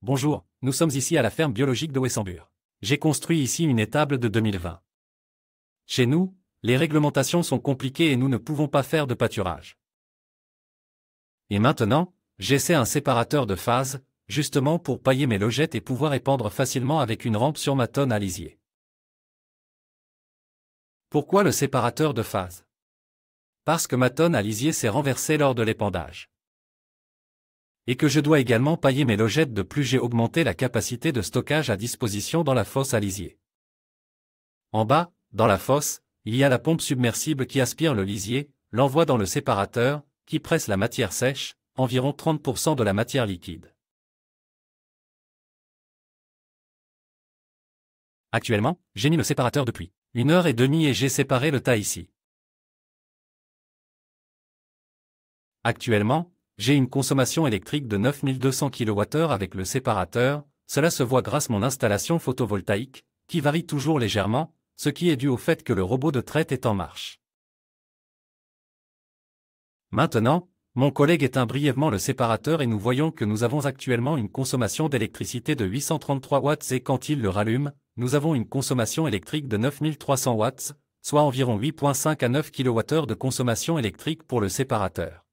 Bonjour, nous sommes ici à la ferme biologique de Wessembur. J'ai construit ici une étable de 2020. Chez nous, les réglementations sont compliquées et nous ne pouvons pas faire de pâturage. Et maintenant, j'essaie un séparateur de phase, justement pour pailler mes logettes et pouvoir épandre facilement avec une rampe sur ma tonne à lisier. Pourquoi le séparateur de phase Parce que ma tonne à lisier s'est renversée lors de l'épandage et que je dois également pailler mes logettes de plus j'ai augmenté la capacité de stockage à disposition dans la fosse à lisier. En bas, dans la fosse, il y a la pompe submersible qui aspire le lisier, l'envoie dans le séparateur, qui presse la matière sèche, environ 30% de la matière liquide. Actuellement, j'ai mis le séparateur depuis une heure et demie et j'ai séparé le tas ici. Actuellement, j'ai une consommation électrique de 9200 kWh avec le séparateur, cela se voit grâce à mon installation photovoltaïque, qui varie toujours légèrement, ce qui est dû au fait que le robot de traite est en marche. Maintenant, mon collègue éteint brièvement le séparateur et nous voyons que nous avons actuellement une consommation d'électricité de 833 watts et quand il le rallume, nous avons une consommation électrique de 9300 watts, soit environ 8.5 à 9 kWh de consommation électrique pour le séparateur.